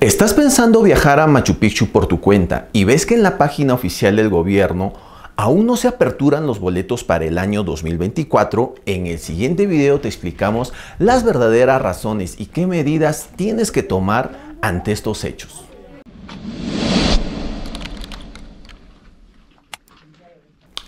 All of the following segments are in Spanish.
¿Estás pensando viajar a Machu Picchu por tu cuenta y ves que en la página oficial del gobierno aún no se aperturan los boletos para el año 2024? En el siguiente video te explicamos las verdaderas razones y qué medidas tienes que tomar ante estos hechos.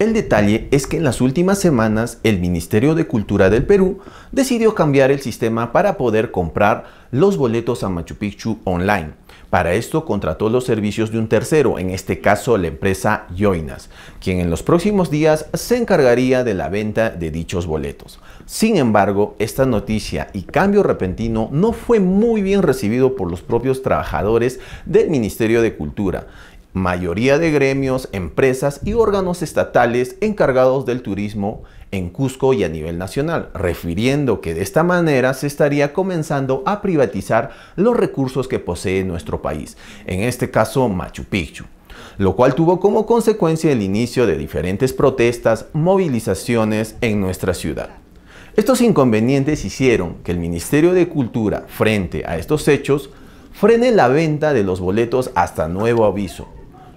El detalle es que en las últimas semanas el Ministerio de Cultura del Perú decidió cambiar el sistema para poder comprar los boletos a Machu Picchu online. Para esto contrató los servicios de un tercero, en este caso la empresa Joinas, quien en los próximos días se encargaría de la venta de dichos boletos. Sin embargo, esta noticia y cambio repentino no fue muy bien recibido por los propios trabajadores del Ministerio de Cultura mayoría de gremios, empresas y órganos estatales encargados del turismo en Cusco y a nivel nacional, refiriendo que de esta manera se estaría comenzando a privatizar los recursos que posee nuestro país, en este caso Machu Picchu lo cual tuvo como consecuencia el inicio de diferentes protestas, movilizaciones en nuestra ciudad. Estos inconvenientes hicieron que el Ministerio de Cultura, frente a estos hechos, frene la venta de los boletos hasta nuevo aviso,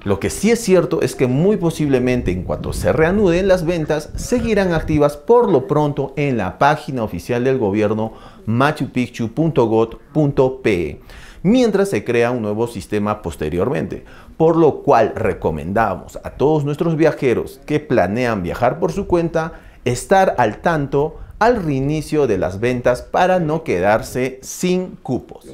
lo que sí es cierto es que muy posiblemente en cuanto se reanuden las ventas, seguirán activas por lo pronto en la página oficial del gobierno machupicchu.gov.pe mientras se crea un nuevo sistema posteriormente, por lo cual recomendamos a todos nuestros viajeros que planean viajar por su cuenta estar al tanto al reinicio de las ventas para no quedarse sin cupos.